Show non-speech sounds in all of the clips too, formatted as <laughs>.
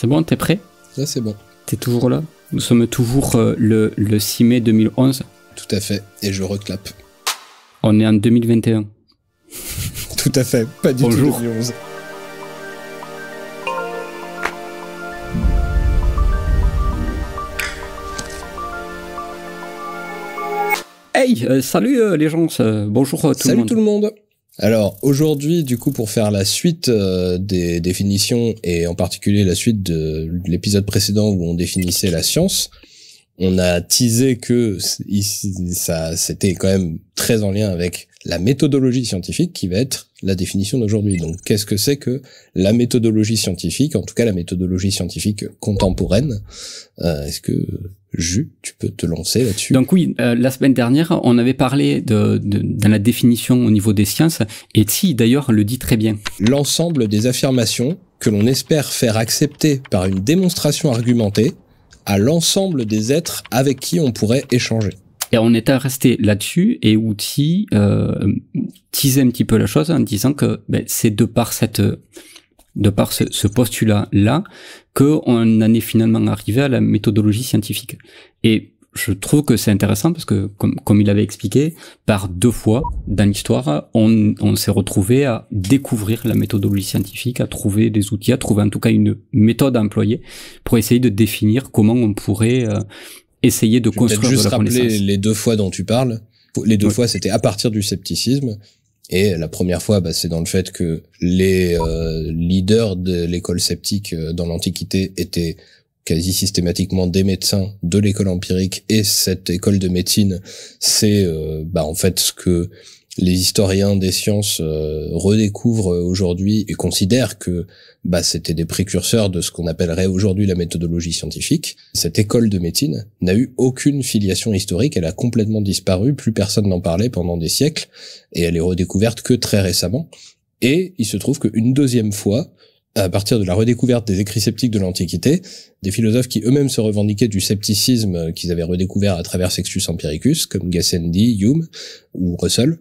C'est bon, t'es prêt Là, c'est bon. T'es toujours là Nous sommes toujours euh, le, le 6 mai 2011. Tout à fait, et je reclappe. On est en 2021. <laughs> tout à fait, pas du tout 2011. Hey, euh, salut euh, les gens, bonjour tout le monde. Salut tout le monde. Alors aujourd'hui, du coup, pour faire la suite euh, des définitions et en particulier la suite de l'épisode précédent où on définissait la science, on a teasé que ça c'était quand même très en lien avec la méthodologie scientifique qui va être la définition d'aujourd'hui. Donc qu'est-ce que c'est que la méthodologie scientifique, en tout cas la méthodologie scientifique contemporaine euh, Est-ce que Jus, tu peux te lancer là-dessus. Donc oui, euh, la semaine dernière, on avait parlé de, la définition au niveau des sciences, et Tsi d'ailleurs le dit très bien. L'ensemble des affirmations que l'on espère faire accepter par une démonstration argumentée à l'ensemble des êtres avec qui on pourrait échanger. Et on était resté là-dessus, et Outi euh, teasait un petit peu la chose en disant que ben, c'est de par cette de par ce postulat-là qu'on en est finalement arrivé à la méthodologie scientifique. Et je trouve que c'est intéressant parce que, comme, il avait expliqué, par deux fois dans l'histoire, on, s'est retrouvé à découvrir la méthodologie scientifique, à trouver des outils, à trouver en tout cas une méthode à employer pour essayer de définir comment on pourrait euh, essayer de construire rappeler les deux fois dont tu parles. Les deux fois, c'était à partir du scepticisme et la première fois, bah, c'est dans le fait que les euh, leaders de l'école sceptique euh, dans l'Antiquité étaient quasi systématiquement des médecins de l'école empirique et cette école de médecine, c'est euh, bah, en fait ce que les historiens des sciences euh, redécouvrent euh, aujourd'hui et considèrent que bah, c'était des précurseurs de ce qu'on appellerait aujourd'hui la méthodologie scientifique. Cette école de médecine n'a eu aucune filiation historique, elle a complètement disparu, plus personne n'en parlait pendant des siècles, et elle est redécouverte que très récemment. Et il se trouve qu'une deuxième fois, à partir de la redécouverte des écrits sceptiques de l'Antiquité, des philosophes qui eux-mêmes se revendiquaient du scepticisme qu'ils avaient redécouvert à travers Sextus Empiricus, comme Gassendi, Hume ou Russell,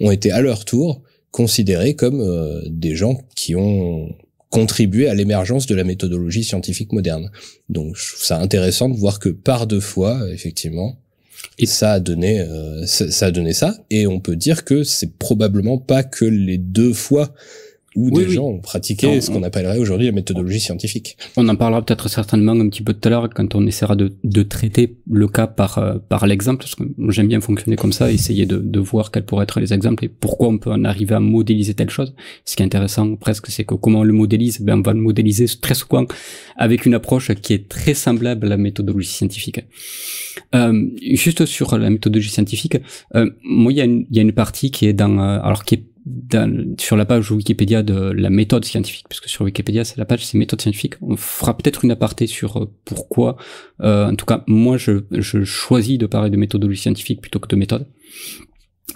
ont été à leur tour considérés comme euh, des gens qui ont contribué à l'émergence de la méthodologie scientifique moderne. Donc je trouve ça intéressant de voir que par deux fois, effectivement, et ça a donné euh, ça a donné ça. Et on peut dire que c'est probablement pas que les deux fois où des gens ont pratiqué ce qu'on appellerait aujourd'hui la méthodologie scientifique. On en parlera peut-être certainement un petit peu tout à l'heure quand on essaiera de, de, traiter le cas par, euh, par l'exemple, parce que j'aime bien fonctionner comme ça, essayer de, de, voir quels pourraient être les exemples et pourquoi on peut en arriver à modéliser telle chose. Ce qui est intéressant presque, c'est que comment on le modélise, ben on va le modéliser très souvent avec une approche qui est très semblable à la méthodologie scientifique. Euh, juste sur la méthodologie scientifique, euh, moi il y, a une, y a une partie qui est dans, euh, alors qui est sur la page Wikipédia de la méthode scientifique, puisque sur Wikipédia, c'est la page, c'est méthode scientifique. On fera peut-être une aparté sur euh, pourquoi, euh, en tout cas, moi, je, je choisis de parler de méthodologie scientifique plutôt que de méthode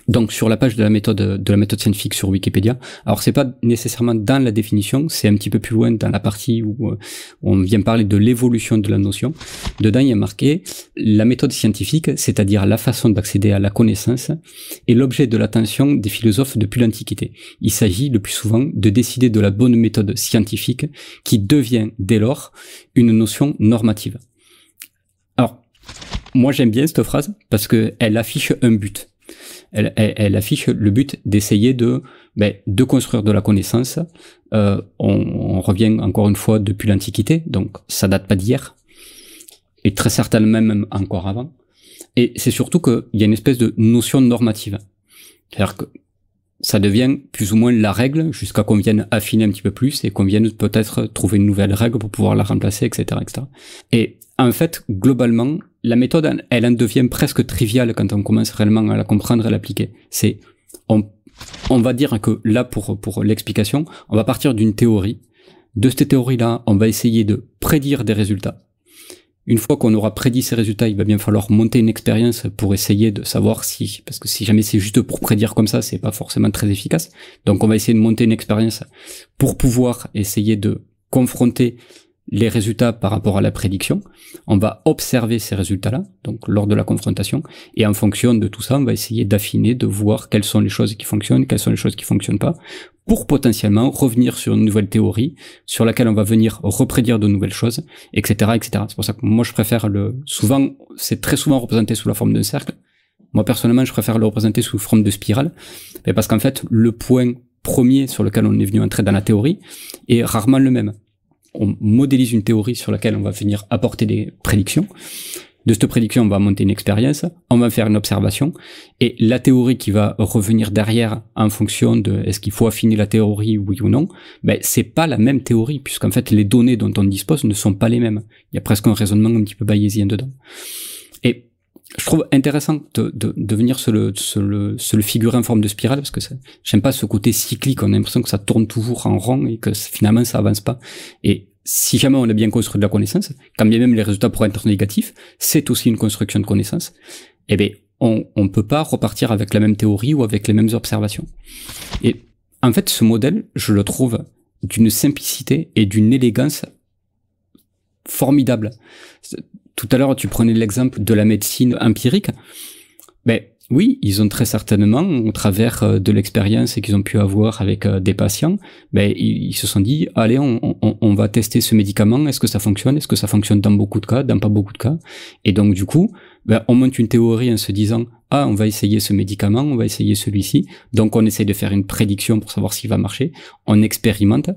donc sur la page de la méthode de la méthode scientifique sur Wikipédia. Alors c'est pas nécessairement dans la définition, c'est un petit peu plus loin dans la partie où, euh, on vient parler de l'évolution de la notion. Dedans il y a marqué la méthode scientifique, c'est-à-dire la façon d'accéder à la connaissance, est l'objet de l'attention des philosophes depuis l'Antiquité. Il s'agit le plus souvent de décider de la bonne méthode scientifique qui devient dès lors une notion normative. Alors moi j'aime bien cette phrase parce qu'elle affiche un but elle, affiche le but d'essayer de, ben, de construire de la connaissance. Euh, on, revient encore une fois depuis l'Antiquité, donc ça date pas d'hier, et très certainement même encore avant. Et c'est surtout qu'il y a une espèce de notion normative. C'est-à-dire que ça devient plus ou moins la règle jusqu'à qu'on vienne affiner un petit peu plus et qu'on vienne peut-être trouver une nouvelle règle pour pouvoir la remplacer, etc., etc. Et en fait, globalement, la méthode, elle en devient presque triviale quand on commence réellement à la comprendre et à l'appliquer. C'est, on, va dire que là, pour, pour l'explication, on va partir d'une théorie. De cette théorie-là, on va essayer de prédire des résultats. Une fois qu'on aura prédit ces résultats, il va bien falloir monter une expérience pour essayer de savoir si, parce que si jamais c'est juste pour prédire comme ça, c'est pas forcément très efficace. Donc on va essayer de monter une expérience pour pouvoir essayer de confronter les résultats par rapport à la prédiction. On va observer ces résultats-là, donc lors de la confrontation, et en fonction de tout ça, on va essayer d'affiner, de voir quelles sont les choses qui fonctionnent, quelles sont les choses qui fonctionnent pas, pour potentiellement revenir sur une nouvelle théorie, sur laquelle on va venir reprédire de nouvelles choses, etc., etc. C'est pour ça que moi je préfère le, souvent, c'est très souvent représenté sous la forme d'un cercle. Moi personnellement, je préfère le représenter sous forme de spirale, mais parce qu'en fait, le point premier sur lequel on est venu entrer dans la théorie est rarement le même on modélise une théorie sur laquelle on va venir apporter des prédictions. De cette prédiction, on va monter une expérience, on va faire une observation, et la théorie qui va revenir derrière en fonction de est-ce qu'il faut affiner la théorie, oui ou non, ben, c'est pas la même théorie, puisqu'en fait, les données dont on dispose ne sont pas les mêmes. Il y a presque un raisonnement un petit peu bayésien dedans. Et je trouve intéressant de, de, venir se le, se le, figurer en forme de spirale parce que j'aime pas ce côté cyclique. On a l'impression que ça tourne toujours en rond et que finalement ça avance pas. Et si jamais on a bien construit de la connaissance, quand bien même les résultats pourraient être négatifs, c'est aussi une construction de connaissance. et eh bien, on ne peut pas repartir avec la même théorie ou avec les mêmes observations. Et en fait, ce modèle, je le trouve d'une simplicité et d'une élégance formidable tout à l'heure, tu prenais l'exemple de la médecine empirique. Ben oui, ils ont très certainement, au travers euh, de l'expérience qu'ils ont pu avoir avec euh, des patients, ben, ils se sont dit, allez, on, va tester ce médicament, est-ce que ça fonctionne, est-ce que ça fonctionne dans beaucoup de cas, dans pas beaucoup de cas. Et donc, du coup, ben, on monte une théorie en se disant, ah, on va essayer ce médicament, on va essayer celui-ci. Donc, on essaie de faire une prédiction pour savoir s'il va marcher. On expérimente.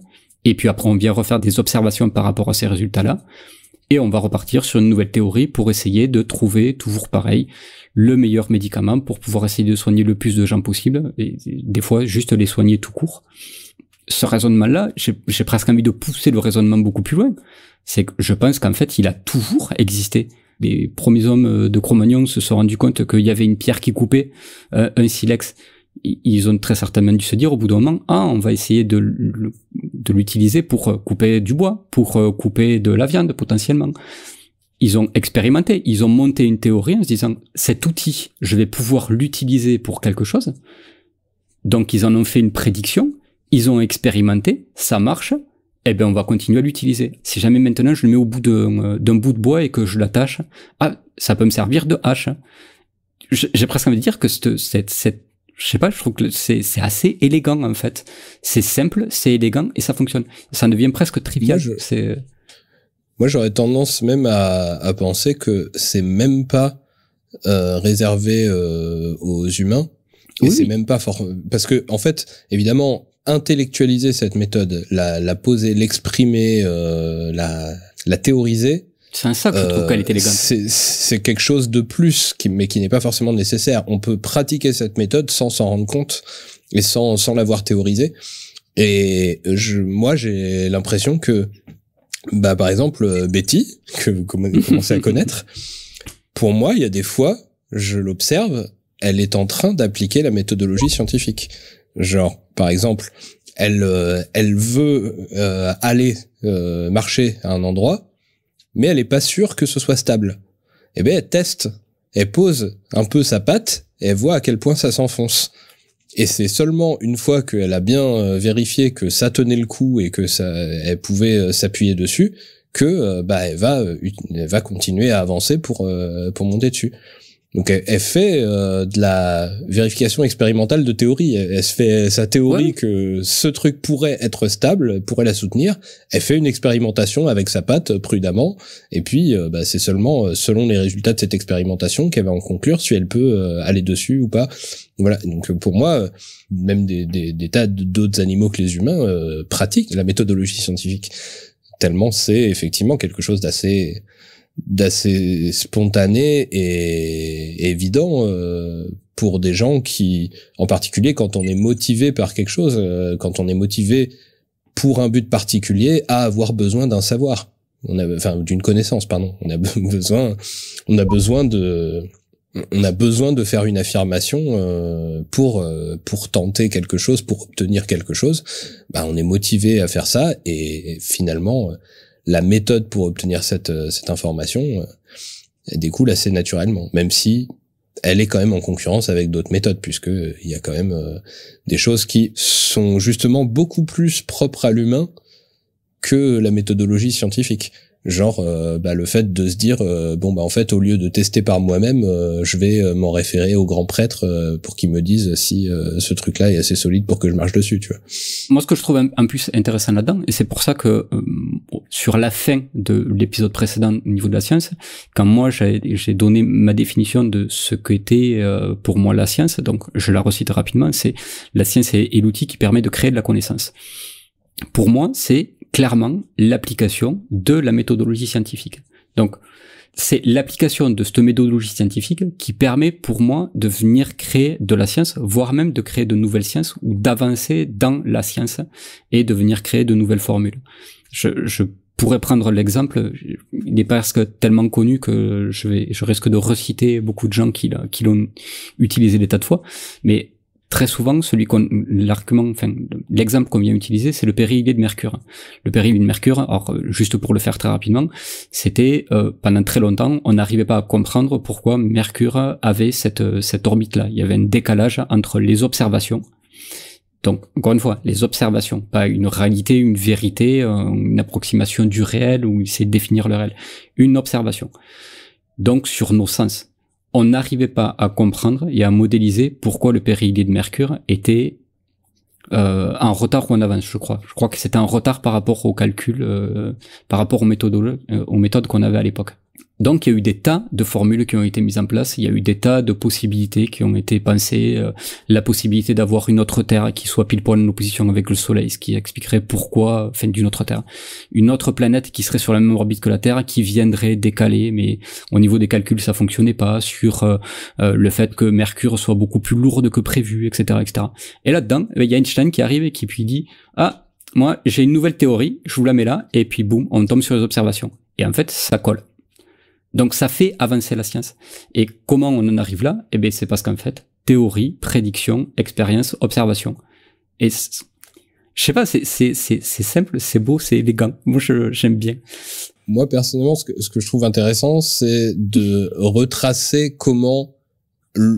Et puis après, on vient refaire des observations par rapport à ces résultats-là et on va repartir sur une nouvelle théorie pour essayer de trouver, toujours pareil, le meilleur médicament pour pouvoir essayer de soigner le plus de gens possible, et des fois juste les soigner tout court. Ce raisonnement-là, j'ai presque envie de pousser le raisonnement beaucoup plus loin. C'est que je pense qu'en fait, il a toujours existé. Les premiers hommes de Cro-Magnon se sont rendus compte qu'il y avait une pierre qui coupait euh, un silex ils ont très certainement dû se dire au bout d'un moment, ah, on va essayer de, de l'utiliser pour euh, couper du bois, pour euh, couper de la viande potentiellement. Ils ont expérimenté, ils ont monté une théorie en se disant, cet outil, je vais pouvoir l'utiliser pour quelque chose. Donc ils en ont fait une prédiction, ils ont expérimenté, ça marche, et eh bien on va continuer à l'utiliser. Si jamais maintenant je le mets au bout euh, d'un bout de bois et que je l'attache, ah, ça peut me servir de hache. J'ai presque envie de dire que cette, cette je sais pas, je trouve que c'est assez élégant en fait. C'est simple, c'est élégant et ça fonctionne. Ça devient presque trivial. Euh, Moi, j'aurais tendance même à, à penser que c'est même pas euh, réservé euh, aux humains et oui, c'est même pas fort parce que en fait, évidemment, intellectualiser cette méthode, la, la poser, l'exprimer, euh, la, la théoriser, c'est un je euh, qu'elle est C'est quelque chose de plus, qui, mais qui n'est pas forcément nécessaire. On peut pratiquer cette méthode sans s'en rendre compte et sans, sans l'avoir théorisée. Et je, moi, j'ai l'impression que, bah, par exemple, euh, Betty, que vous commencez à <laughs> connaître, pour moi, il y a des fois, je l'observe, elle est en train d'appliquer la méthodologie scientifique. Genre, par exemple, elle, euh, elle veut aller marcher à un endroit, mais elle n'est pas sûre que ce soit stable. Eh bien, elle teste, elle pose un peu sa patte et elle voit à quel point ça s'enfonce. Et c'est seulement une fois qu'elle a bien euh, vérifié que ça tenait le coup et que ça, elle pouvait euh, s'appuyer dessus, que euh, bah elle va, va continuer à avancer pour pour monter dessus. Donc elle, fait euh, de la vérification expérimentale de théorie. Elle, se fait sa théorie que ce truc pourrait être stable, pourrait la soutenir. Elle fait une expérimentation avec sa patte euh, prudemment, et puis euh, bah, c'est seulement selon les résultats de cette expérimentation qu'elle va en conclure si elle peut aller dessus ou pas. Voilà. Donc pour moi, même des tas d'autres animaux que les humains pratiquent la méthodologie scientifique tellement c'est effectivement quelque chose d'assez d'assez spontané et évident euh, pour des gens qui, en particulier quand on est motivé par quelque chose, euh, quand on est motivé pour un but particulier, à avoir besoin d'un savoir, on a, enfin d'une connaissance, pardon. On a <laughs> besoin, on a besoin de, on a besoin de faire une affirmation euh, pour pour tenter quelque chose, pour obtenir quelque chose. Ben, on est motivé à faire ça et finalement la méthode pour obtenir cette, euh, cette information euh, découle assez naturellement, même si elle est quand même en concurrence avec d'autres méthodes, puisque euh, il y a quand même des choses qui sont justement beaucoup plus propres à l'humain que la méthodologie scientifique. Genre euh, bah, le fait de se dire euh, bon bah en fait au lieu de tester par moi-même, euh, je vais m'en référer au grand prêtre pour qu'il me dise si ce truc-là est assez solide pour que je marche dessus, tu vois. Moi ce que je trouve un, plus intéressant là-dedans et c'est pour ça que sur la fin de l'épisode précédent au niveau de la science, quand moi j'ai donné ma définition de ce qu'était pour moi la science, donc je la recite rapidement, c'est la science est l'outil qui permet de créer de la connaissance. Pour moi, c'est clairement l'application de la méthodologie scientifique. Donc, c'est l'application de cette méthodologie scientifique qui permet pour moi de venir créer de la science, voire même de créer de nouvelles sciences ou d'avancer dans la science et de venir créer de nouvelles formules. Je, je pourrais prendre l'exemple, il n'est que tellement connu que je, vais, je risque de reciter beaucoup de gens qui l'ont utilisé des tas de fois, mais très souvent, celui qu'on, l'argument, enfin, l'exemple qu'on vient utiliser, c'est le périhélie de mercure. Le périhélie de mercure, alors, juste pour le faire très rapidement, c'était, euh, pendant très longtemps, on n'arrivait pas à comprendre pourquoi Mercure avait cette, euh, cette orbite-là. Il y avait un décalage entre les observations. Donc, encore une fois, les observations, pas une réalité, une vérité, euh, une approximation du réel où il sait définir le réel. Une observation. Donc, sur nos sens on n'arrivait pas à comprendre et à modéliser pourquoi le péridé de Mercure était euh, un retard ou en avance, je crois. Je crois que c'était un retard par rapport aux calculs, euh, par rapport euh, aux méthodes qu'on avait à l'époque. Donc il y a eu des tas de formules qui ont été mises en place, il y a eu des tas de possibilités qui ont été pensées, euh, la possibilité d'avoir une autre Terre qui soit pile poil en opposition avec le Soleil, ce qui expliquerait pourquoi, enfin d'une autre Terre, une autre planète qui serait sur la même orbite que la Terre, qui viendrait décaler, mais au niveau des calculs ça fonctionnait pas, sur euh, euh, le fait que Mercure soit beaucoup plus lourde que prévu, etc. etc. Et là-dedans, eh ben, il y a Einstein qui arrive et qui puis dit, ah, moi j'ai une nouvelle théorie, je vous la mets là, et puis boum, on tombe sur les observations. Et en fait, ça colle. Donc ça fait avancer la science. Et comment on en arrive là Eh bien c'est parce qu'en fait, théorie, prédiction, expérience, observation. Et je sais pas, c'est simple, c'est beau, c'est élégant. <laughs> Moi j'aime bien. Moi personnellement, ce que, ce que je trouve intéressant, c'est de retracer comment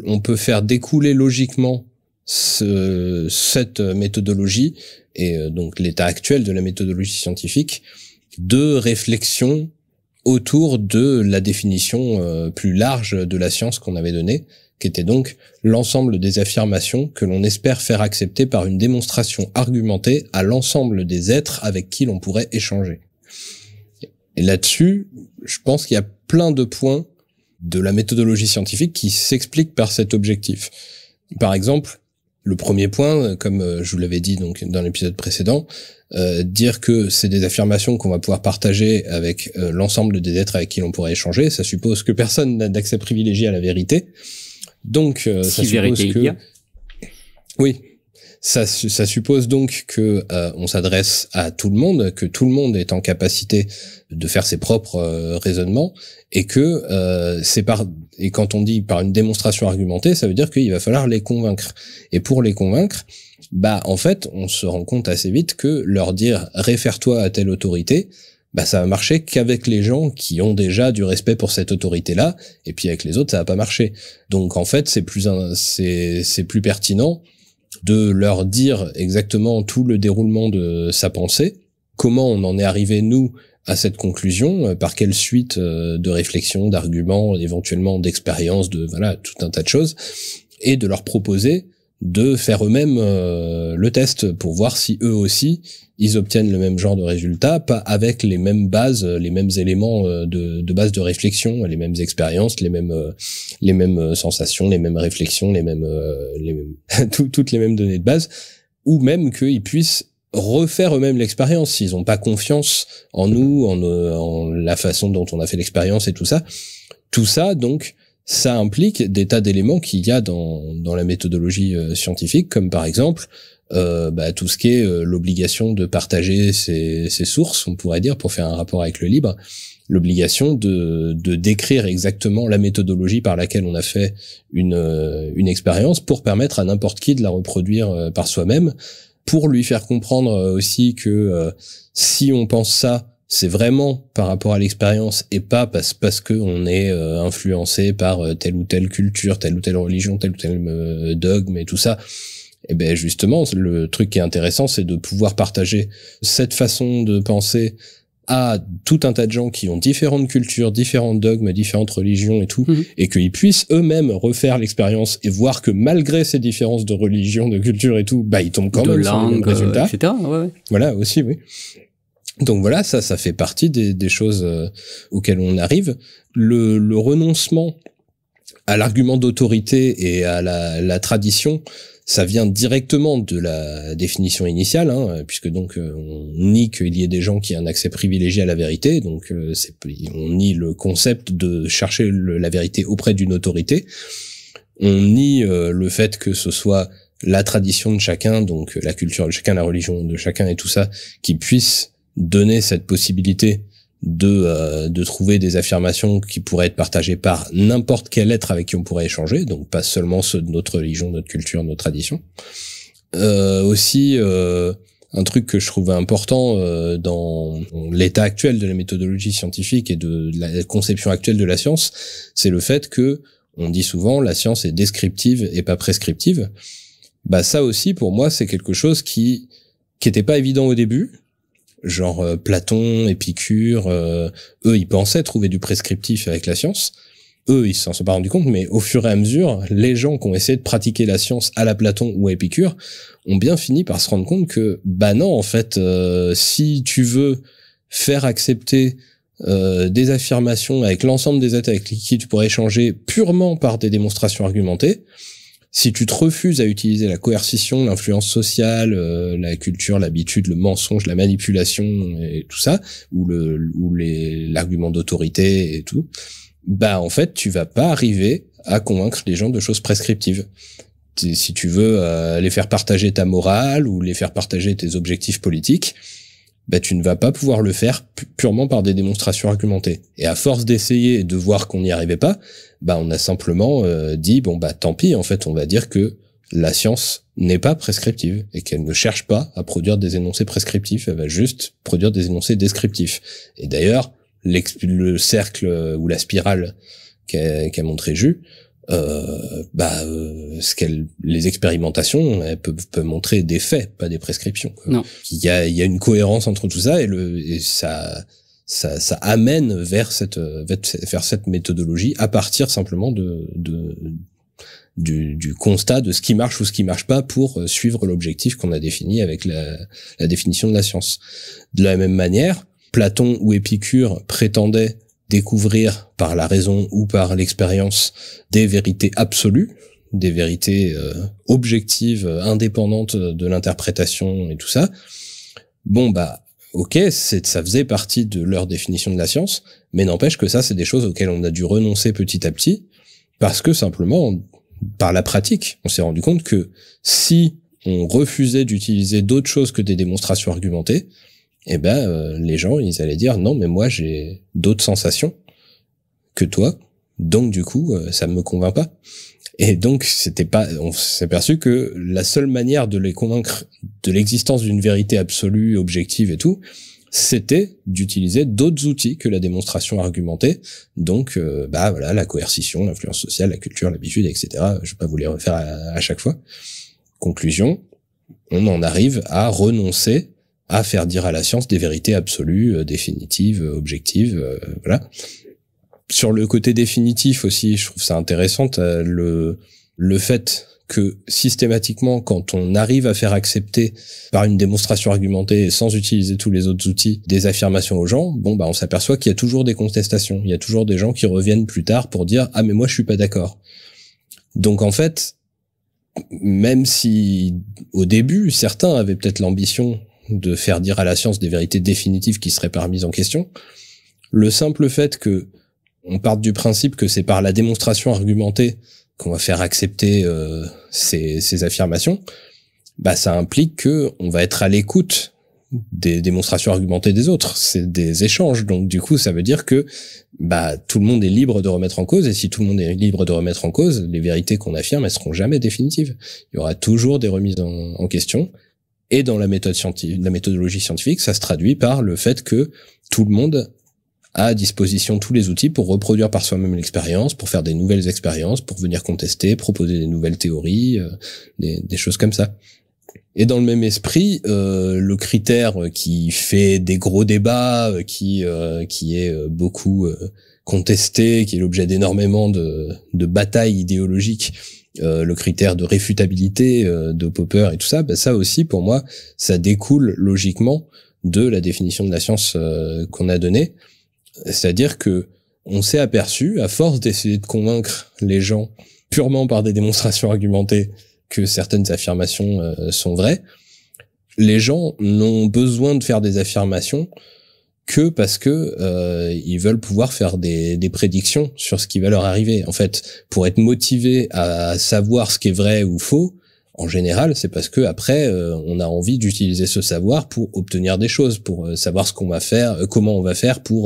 on peut faire découler logiquement cette méthodologie et euh, donc l'état actuel de la méthodologie scientifique de réflexion autour de la définition euh, plus large de la science qu'on avait donnée, qui était donc l'ensemble des affirmations que l'on espère faire accepter par une démonstration argumentée à l'ensemble des êtres avec qui l'on pourrait échanger. Et là-dessus, je pense qu'il y a plein de points de la méthodologie scientifique qui s'expliquent par cet objectif. Par exemple, le premier point, euh, comme euh, je vous l'avais dit donc dans l'épisode précédent, euh, dire que c'est des affirmations qu'on va pouvoir partager avec l'ensemble des êtres avec qui l'on pourrait échanger, ça suppose que personne n'a d'accès privilégié à la vérité. Donc, ça suppose que... Oui, ça, suppose donc que euh, on s'adresse à tout le monde, que tout le monde est en capacité de faire ses propres euh, raisonnements, et que euh, c'est par et quand on dit par une démonstration argumentée, ça veut dire qu'il va falloir les convaincre. Et pour les convaincre, bah en fait, on se rend compte assez vite que leur dire réfère-toi à telle autorité, bah ça va marcher qu'avec les gens qui ont déjà du respect pour cette autorité là et puis avec les autres ça va pas marcher donc en fait c'est plus c'est c'est plus pertinent de leur dire exactement tout le déroulement de sa pensée, comment on en est arrivé, nous, à cette conclusion, euh, par quelle suite euh, de réflexions, d'arguments, éventuellement d'expériences, de voilà, tout un tas de choses, et de leur proposer de faire eux-mêmes euh, le test pour voir si eux aussi ils obtiennent le même genre de résultat, pas avec les mêmes bases, euh, les mêmes éléments euh, de, base de réflexion, les mêmes expériences, les mêmes les mêmes sensations, les mêmes réflexions, les mêmes, <laughs> toutes les mêmes données de base, ou même qu'ils puissent refaire eux-mêmes l'expérience s'ils n'ont pas confiance en nous, en, la façon dont on a fait l'expérience et tout ça. Tout ça donc ça implique des tas d'éléments qu'il y a dans, dans la méthodologie euh, scientifique, comme par exemple euh, bah, tout ce qui est euh, l'obligation de partager ses, sources, on pourrait dire, pour faire un rapport avec le libre, l'obligation de, de, décrire exactement la méthodologie par laquelle on a fait une, euh, une expérience pour permettre à n'importe qui de la reproduire par soi-même, pour lui faire comprendre aussi que si on pense ça, c'est vraiment par rapport à l'expérience et pas parce parce que on est euh, influencé par euh, telle ou telle culture, telle ou telle religion, tel ou tel euh, dogme et tout ça. Et eh ben justement, le truc qui est intéressant, c'est de pouvoir partager cette façon de penser à tout un tas de gens qui ont différentes cultures, différents dogmes, différentes religions et tout, mhm. et qu'ils puissent eux-mêmes refaire l'expérience et voir que malgré ces différences de religion, de culture et tout, bah ils tombent quand même sur le résultat. Voilà aussi, oui. Donc voilà, ça, ça fait partie des, choses euh, auxquelles on arrive. Le, renoncement à l'argument d'autorité et à la, tradition, ça vient directement de la définition initiale, hein, puisque donc euh, on nie qu'il y ait des gens qui aient un accès privilégié à la vérité, donc euh, on nie le concept de chercher la vérité auprès d'une autorité, on nie le fait que ce soit la tradition de chacun, donc la culture de chacun, la religion de chacun et tout ça, qui puisse donner cette possibilité de, euh, de trouver des affirmations qui pourraient être partagées par n'importe quel être avec qui on pourrait échanger, donc pas seulement ceux de notre religion, notre culture, notre tradition. Euh, aussi, euh, un truc que je trouvais important euh, dans l'état actuel de la méthodologie scientifique et de la conception actuelle de la science, c'est le fait que on dit souvent la science est descriptive et pas prescriptive. Bah ça aussi pour moi c'est quelque chose qui qui était pas évident au début, genre euh, Platon, Épicure, euh, eux, ils pensaient trouver du prescriptif avec la science. Eux, ils s'en sont pas rendus compte, mais au fur et à mesure, les gens qui ont essayé de pratiquer la science à la Platon ou à Épicure ont bien fini par se rendre compte que, bah non, en fait, euh, si tu veux faire accepter des affirmations avec l'ensemble des êtres avec qui tu pourrais échanger purement par des démonstrations argumentées, si tu te refuses à utiliser la coercition, l'influence sociale, euh, la culture, l'habitude, le mensonge, la manipulation et tout ça, ou le ou les l'argument d'autorité et tout, bah en fait tu vas pas arriver à convaincre les gens de choses prescriptives. Si tu veux euh, les faire partager ta morale ou les faire partager tes objectifs politiques, bah, tu ne vas pas pouvoir le faire purement par des démonstrations argumentées. Et à force d'essayer et de voir qu'on n'y arrivait pas, bah, on a simplement euh, dit, bon, bah, tant pis, en fait, on va dire que la science n'est pas prescriptive et qu'elle ne cherche pas à produire des énoncés prescriptifs, elle va juste produire des énoncés descriptifs. Et d'ailleurs, le cercle euh, ou la spirale qu'a montré Jus, euh, bah, euh, ce les expérimentations, elles peuvent, montrer des faits, pas des prescriptions. Non. Il y a, une cohérence entre tout ça et le, ça, ça, amène vers cette, vers cette méthodologie à partir simplement de, du, constat de ce qui marche ou ce qui marche pas pour euh, suivre l'objectif qu'on a défini avec la, la définition de la science. De la même manière, Platon ou Épicure prétendaient découvrir par la raison ou par l'expérience des vérités absolues, des vérités euh, objectives, euh, indépendantes de l'interprétation et tout ça. Bon bah ok, ça faisait partie de leur définition de la science, mais n'empêche que ça c'est des choses auxquelles on a dû renoncer petit à petit parce que simplement par la pratique, on s'est rendu compte que si on refusait d'utiliser d'autres choses que des démonstrations argumentées, eh ben euh, les gens ils allaient dire non mais moi j'ai d'autres sensations que toi donc du coup ça euh, ça me convainc pas et donc c'était pas on s'est aperçu que la seule manière de les convaincre de l'existence d'une vérité absolue objective et tout c'était d'utiliser d'autres outils que la démonstration argumentée donc euh, bah voilà la coercition l'influence sociale la culture l'habitude etc je vais pas vous les refaire à chaque fois conclusion on en arrive à renoncer à faire dire à la science des vérités absolues, euh, définitives, euh, objectives, euh, voilà. Sur le côté définitif aussi, je trouve ça intéressant le le fait que systématiquement, quand on arrive à faire accepter par une démonstration argumentée sans utiliser tous les autres outils des affirmations aux gens, bon bah on s'aperçoit qu'il y a toujours des contestations, il y a toujours des gens qui reviennent plus tard pour dire ah mais moi je suis pas d'accord. Donc en fait, même si au début certains avaient peut-être l'ambition de faire dire à la science des vérités définitives qui seraient pas remises en question. Le simple fait que on parte du principe que c'est par la démonstration argumentée qu'on va faire accepter euh, ces, affirmations, bah ça implique que on va être à l'écoute des démonstrations argumentées des autres, c'est des échanges. Donc du coup, ça veut dire que bah tout le monde est libre de remettre en cause et si tout le monde est libre de remettre en cause, les vérités qu'on affirme, elles seront jamais définitives. Il y aura toujours des remises en question et dans la méthode scientifique, la méthodologie scientifique, ça se traduit par le fait que tout le monde a à disposition tous les outils pour reproduire par soi-même l'expérience, pour faire des nouvelles expériences, pour venir contester, proposer des nouvelles théories, euh, des, choses comme ça. Et dans le même esprit, euh, le critère qui fait des gros débats, euh, qui qui est beaucoup contesté, qui est l'objet d'énormément de, de batailles idéologiques, euh, le critère de réfutabilité euh, de Popper et tout ça, bah, ça aussi pour moi, ça découle logiquement de la définition de la science euh, qu'on a donnée. C'est-à-dire que on s'est aperçu, à force d'essayer de convaincre les gens purement par des démonstrations argumentées que certaines affirmations sont vraies, les gens n'ont besoin de faire des affirmations que parce que euh, ils veulent pouvoir faire des, des, prédictions sur ce qui va leur arriver. En fait, pour être motivé à savoir ce qui est vrai ou faux, en général, c'est parce que après, euh, on a envie d'utiliser ce savoir pour obtenir des choses, pour euh, savoir ce qu'on va faire, euh, comment on va faire pour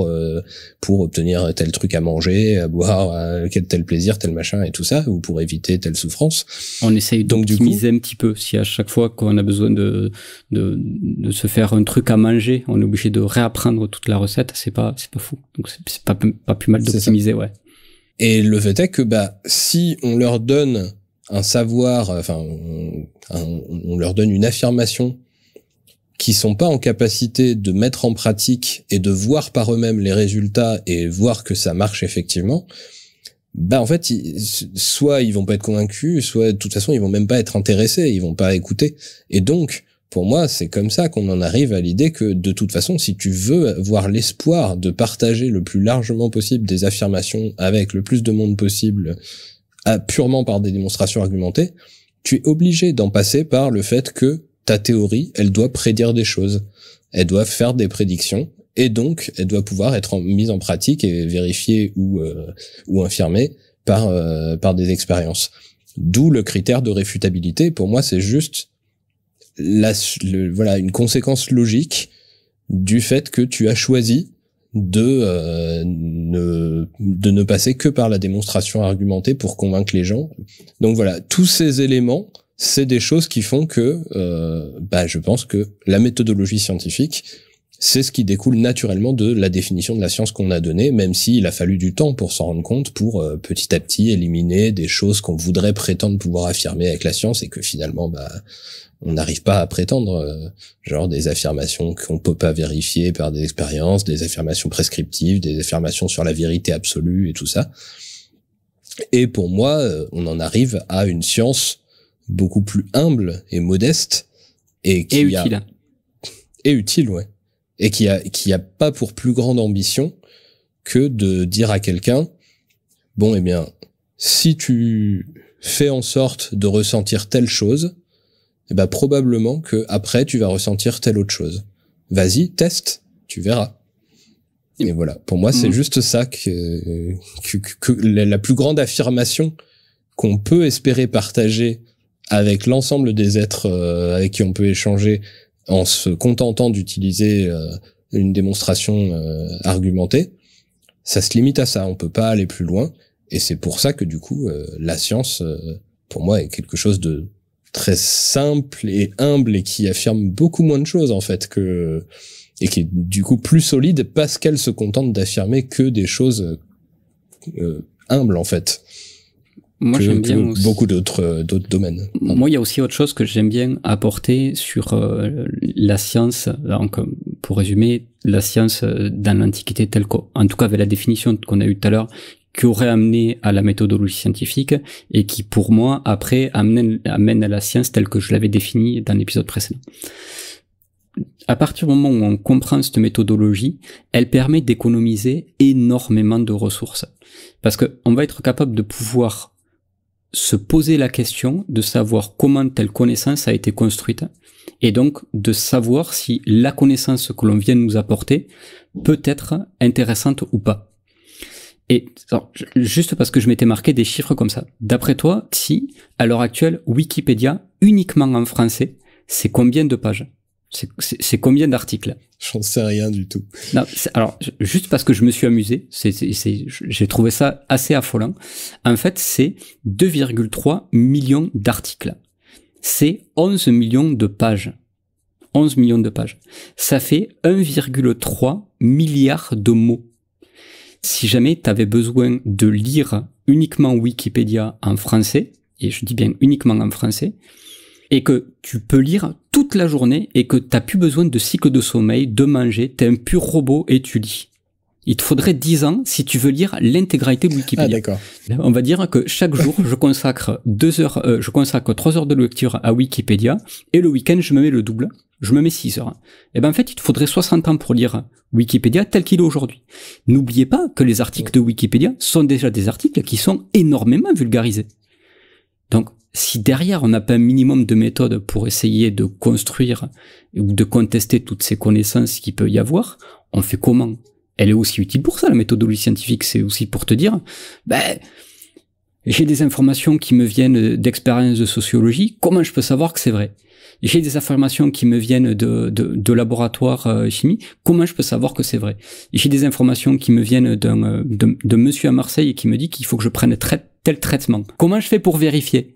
pour obtenir tel truc à manger, à boire, quel tel plaisir, tel machin et tout ça, ou pour éviter telle souffrance. On essaye donc miser un petit peu. Si à chaque fois qu'on a besoin de, de, se faire un truc à manger, on est obligé de réapprendre toute la recette, c'est pas c'est pas fou. Donc c'est pas pas plus mal d'optimiser, ouais. Et le fait est que bah si on leur donne un savoir, euh, enfin, on, leur donne une affirmation qui sont pas en capacité de mettre en pratique et de voir par eux-mêmes les résultats et voir que ça marche effectivement, bah en fait, soit ils vont pas être convaincus, soit de toute façon ils vont même pas être intéressés, ils vont pas écouter. Et donc, pour moi, c'est comme ça qu'on en arrive à l'idée que de toute façon, si tu veux voir l'espoir de partager le plus largement possible des affirmations avec le plus de monde possible purement par des démonstrations argumentées, tu es obligé d'en passer par le fait que ta théorie, elle doit prédire des choses, elle doit faire des prédictions, et donc elle doit pouvoir être mise en pratique et vérifiée ou, euh, ou infirmée par, euh, par des expériences. D'où le critère de réfutabilité. Pour moi, c'est juste la, voilà, une conséquence logique du fait que tu as choisi de euh, ne de ne passer que par la démonstration argumentée pour convaincre les gens. Donc voilà, tous ces éléments, c'est des choses qui font que, euh, bah, je pense que la méthodologie scientifique c'est ce qui découle naturellement de la définition de la science qu'on a donnée, même s'il a fallu du temps pour s'en rendre compte, pour euh, petit à petit éliminer des choses qu'on voudrait prétendre pouvoir affirmer avec la science et que finalement, bah, on n'arrive pas à prétendre, euh, genre des affirmations qu'on peut pas vérifier par des expériences, des affirmations prescriptives, des affirmations sur la vérité absolue et tout ça. Et pour moi, euh, on en arrive à une science beaucoup plus humble et modeste et qui est utile. Et utile, ouais et qui a qui a pas pour plus grande ambition que de dire à quelqu'un bon eh bien si tu fais en sorte de ressentir telle chose eh ben probablement que après tu vas ressentir telle autre chose vas-y teste tu verras et voilà pour moi c'est mm. juste ça que, que, que la plus grande affirmation qu'on peut espérer partager avec l'ensemble des êtres euh, avec qui on peut échanger en se contentant d'utiliser euh, une démonstration euh, argumentée, ça se limite à ça. On peut pas aller plus loin. Et c'est pour ça que du coup, euh, la science, pour moi, est quelque chose de très simple et humble et qui affirme beaucoup moins de choses en fait que et qui est du coup plus solide parce qu'elle se contente d'affirmer que des choses humbles en fait. Moi, que, bien beaucoup d'autres euh, d'autres domaines. Moi, il y a aussi autre chose que j'aime bien apporter sur euh, la science. Donc, pour résumer, la science euh, dans l'Antiquité telle qu'en tout cas avec la définition qu'on a eue tout à l'heure, qui aurait amené à la méthodologie scientifique et qui, pour moi, après, amène, amène à la science telle que je l'avais définie dans l'épisode précédent. À partir du moment où on comprend cette méthodologie, elle permet d'économiser énormément de ressources. Parce que on va être capable de pouvoir se poser la question de savoir comment telle connaissance a été construite et donc de savoir si la connaissance que l'on vient de nous apporter peut être intéressante ou pas. Et juste parce que je m'étais marqué des chiffres comme ça. D'après toi, si à l'heure actuelle Wikipédia uniquement en français, c'est combien de pages c'est combien d'articles J'en sais rien du tout. alors, juste parce que je me suis amusé, j'ai trouvé ça assez affolant. En fait, c'est 2,3 millions d'articles. C'est 11 millions de pages. 11 millions de pages. Ça fait 1,3 milliard de mots. Si jamais tu avais besoin de lire uniquement Wikipédia en français, et je dis bien uniquement en français, et que tu peux lire toute la journée et que t'as plus besoin de cycle de sommeil, de manger, t'es un pur robot et tu lis. Il te faudrait 10 ans si tu veux lire l'intégralité de Wikipédia. Ah, d'accord. On va dire que chaque jour, je consacre deux heures, euh, je consacre 3 heures de lecture à Wikipédia et le week-end, je me mets le double. Je me mets 6 heures. Et eh ben, en fait, il te faudrait 60 ans pour lire Wikipédia tel qu'il est aujourd'hui. N'oubliez pas que les articles de Wikipédia sont déjà des articles qui sont énormément vulgarisés. Donc, si derrière on n'a pas un minimum de méthode pour essayer de construire ou de contester toutes ces connaissances qu'il peut y avoir, on fait comment Elle est aussi utile pour ça, la méthodologie scientifique, c'est aussi pour te dire, ben, j'ai des informations qui me viennent d'expériences de sociologie, comment je peux savoir que c'est vrai J'ai des informations qui me viennent de, de, laboratoire euh, chimie, comment je peux savoir que c'est vrai J'ai des informations qui me viennent d'un, euh, de, monsieur à Marseille et qui me dit qu'il faut que je prenne tel traitement. Comment je fais pour vérifier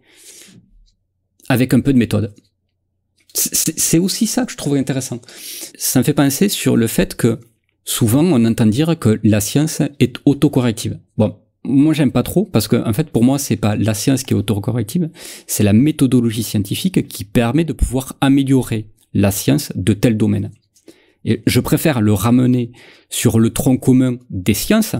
avec un peu de méthode. C'est aussi ça que je trouve intéressant. Ça me fait penser sur le fait que souvent on entend dire que la science est autocorrective. Bon, moi j'aime pas trop parce que en fait pour moi c'est pas la science qui est autocorrective, c'est la méthodologie scientifique qui permet de pouvoir améliorer la science de tel domaine. Et je préfère le ramener sur le tronc commun des sciences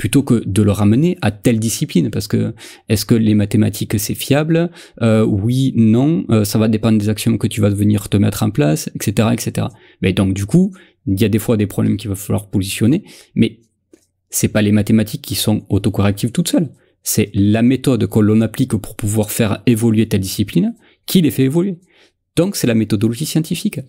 plutôt que de le ramener à telle discipline. Parce que est-ce que les mathématiques, c'est fiable euh, Oui, non, euh, ça va dépendre des actions que tu vas venir te mettre en place, etc. etc. Mais donc du coup, il y a des fois des problèmes qu'il va falloir positionner, mais c'est pas les mathématiques qui sont autocorrectives toutes seules. C'est la méthode que l'on applique pour pouvoir faire évoluer ta discipline qui les fait évoluer. Donc c'est la méthodologie scientifique.